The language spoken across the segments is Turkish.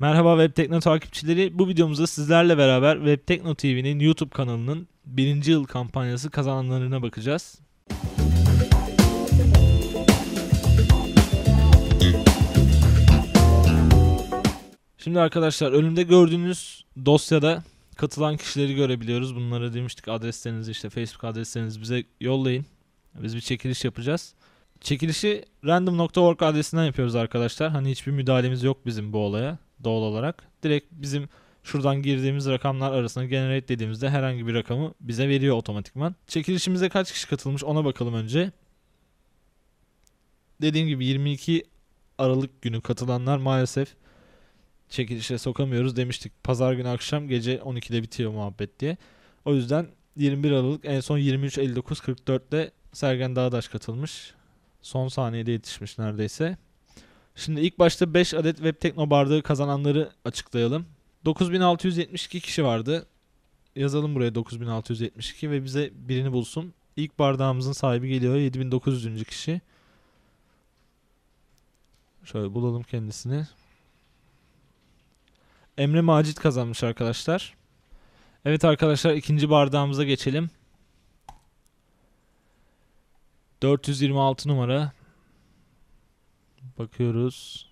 Merhaba Webtekno takipçileri. Bu videomuzda sizlerle beraber Webtekno TV'nin YouTube kanalının birinci yıl kampanyası kazananlarına bakacağız. Şimdi arkadaşlar önümde gördüğünüz dosyada katılan kişileri görebiliyoruz. Bunlara demiştik adreslerinizi işte Facebook adreslerinizi bize yollayın. Biz bir çekiliş yapacağız. Çekilişi random.org adresinden yapıyoruz arkadaşlar. Hani hiçbir müdahalemiz yok bizim bu olaya doğal olarak. Direkt bizim şuradan girdiğimiz rakamlar arasında generate dediğimizde herhangi bir rakamı bize veriyor otomatikman. Çekilişimize kaç kişi katılmış ona bakalım önce. Dediğim gibi 22 Aralık günü katılanlar maalesef çekilişe sokamıyoruz demiştik. Pazar günü akşam gece 12'de bitiyor muhabbet diye. O yüzden 21 Aralık en son 23.59.44'te Sergen Dağdaş katılmış. Son saniyede yetişmiş neredeyse. Şimdi ilk başta 5 adet Web Tekno bardağı kazananları açıklayalım. 9672 kişi vardı. Yazalım buraya 9672 ve bize birini bulsun. İlk bardağımızın sahibi geliyor 7900. kişi. Şöyle bulalım kendisini. Emre Macit kazanmış arkadaşlar. Evet arkadaşlar ikinci bardağımıza geçelim. 426 numara Bakıyoruz.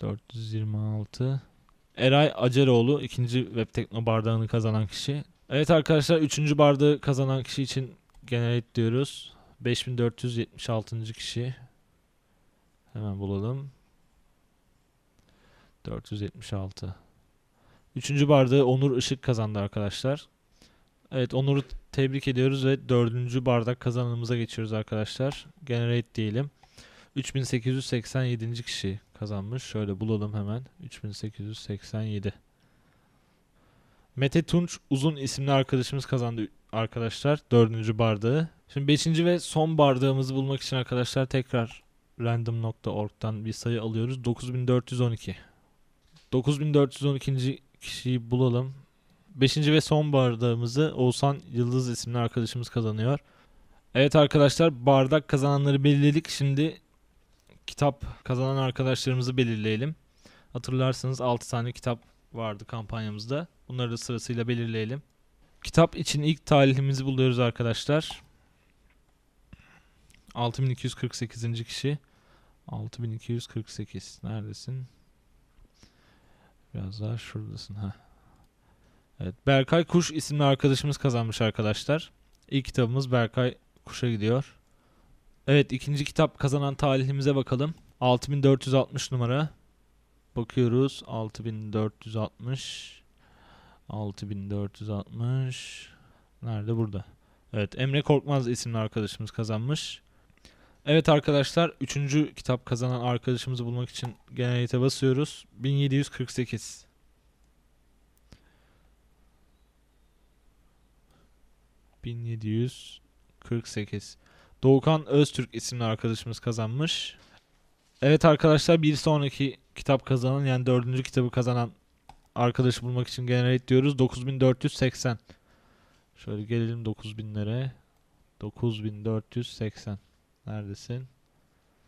426. Eray Aceroğlu ikinci Web Tekno bardağını kazanan kişi. Evet arkadaşlar üçüncü bardağı kazanan kişi için generate diyoruz. 5476. kişi. Hemen bulalım. 476. Üçüncü bardağı Onur Işık kazandı arkadaşlar. Evet Onur'u tebrik ediyoruz ve dördüncü bardak kazanımıza geçiyoruz arkadaşlar. Generate diyelim. 3887. kişi kazanmış. Şöyle bulalım hemen. 3887. Mete Tunç uzun isimli arkadaşımız kazandı arkadaşlar. Dördüncü bardağı. Şimdi beşinci ve son bardağımızı bulmak için arkadaşlar tekrar random.org'dan bir sayı alıyoruz. 9412. 9412. kişiyi bulalım. Beşinci ve son bardağımızı Oğuzhan Yıldız isimli arkadaşımız kazanıyor. Evet arkadaşlar bardak kazananları belirledik. Şimdi kitap kazanan arkadaşlarımızı belirleyelim. Hatırlarsanız 6 tane kitap vardı kampanyamızda. Bunları da sırasıyla belirleyelim. Kitap için ilk talihimizi buluyoruz arkadaşlar. 6248. kişi. 6248. Neredesin? Biraz daha şuradasın ha. Evet, Berkay Kuş isimli arkadaşımız kazanmış arkadaşlar. İlk kitabımız Berkay Kuş'a gidiyor. Evet ikinci kitap kazanan talihimize bakalım. 6460 numara. Bakıyoruz 6460 6460 Nerede burada? Evet Emre Korkmaz isimli arkadaşımız kazanmış. Evet arkadaşlar üçüncü kitap kazanan arkadaşımızı bulmak için genelite basıyoruz. 1748 1748 Doğukan Öztürk isimli arkadaşımız kazanmış. Evet arkadaşlar bir sonraki kitap kazanan yani dördüncü kitabı kazanan arkadaşı bulmak için generate diyoruz. 9480. Şöyle gelelim 9000'lere. 9480. Neredesin?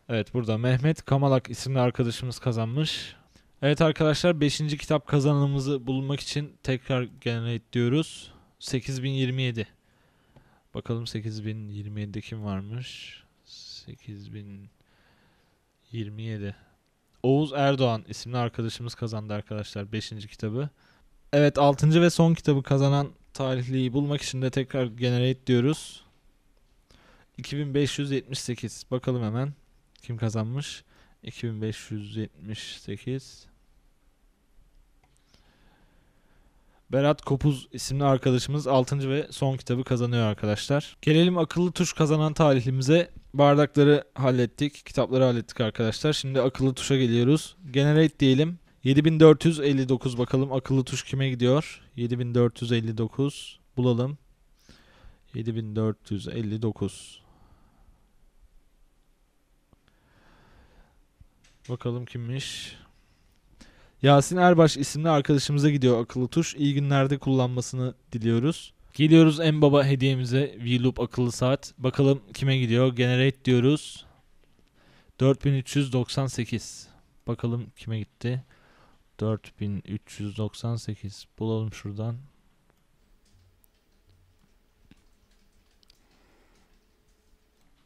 Evet burada Mehmet Kamalak isimli arkadaşımız kazanmış. Evet arkadaşlar 5. kitap kazananımızı bulmak için tekrar generate diyoruz. 8027. Bakalım 8027'de kim varmış? 8027. Oğuz Erdoğan isimli arkadaşımız kazandı arkadaşlar 5. kitabı. Evet 6. ve son kitabı kazanan tarihliyi bulmak için de tekrar generate diyoruz. 2578 bakalım hemen kim kazanmış. 2578 Berat Kopuz isimli arkadaşımız 6. ve son kitabı kazanıyor arkadaşlar. Gelelim akıllı tuş kazanan talihlimize. Bardakları hallettik, kitapları hallettik arkadaşlar. Şimdi akıllı tuşa geliyoruz. Generate diyelim. 7459 bakalım akıllı tuş kime gidiyor? 7459 bulalım. 7459 Bakalım kimmiş? Yasin Erbaş isimli arkadaşımıza gidiyor akıllı tuş. İyi günlerde kullanmasını diliyoruz. Geliyoruz en baba hediyemize VLoop akıllı saat. Bakalım kime gidiyor? Generate diyoruz. 4398. Bakalım kime gitti? 4398. Bulalım şuradan.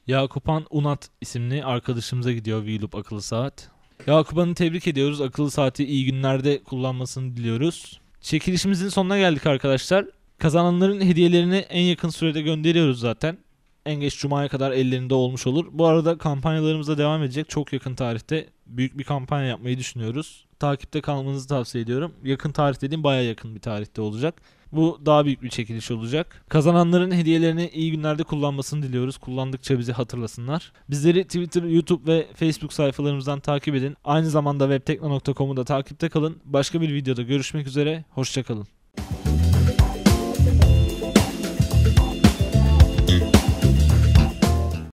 Yakupan Unat isimli arkadaşımıza gidiyor VLoop akıllı saat. Yakup Han'ı tebrik ediyoruz. Akıllı saati iyi günlerde kullanmasını diliyoruz. Çekilişimizin sonuna geldik arkadaşlar. Kazananların hediyelerini en yakın sürede gönderiyoruz zaten. En geç Cuma'ya kadar ellerinde olmuş olur. Bu arada kampanyalarımız devam edecek. Çok yakın tarihte büyük bir kampanya yapmayı düşünüyoruz takipte kalmanızı tavsiye ediyorum. Yakın tarih dediğim baya yakın bir tarihte olacak. Bu daha büyük bir çekiliş olacak. Kazananların hediyelerini iyi günlerde kullanmasını diliyoruz. Kullandıkça bizi hatırlasınlar. Bizleri Twitter, YouTube ve Facebook sayfalarımızdan takip edin. Aynı zamanda webtekno.com'u da takipte kalın. Başka bir videoda görüşmek üzere. Hoşçakalın.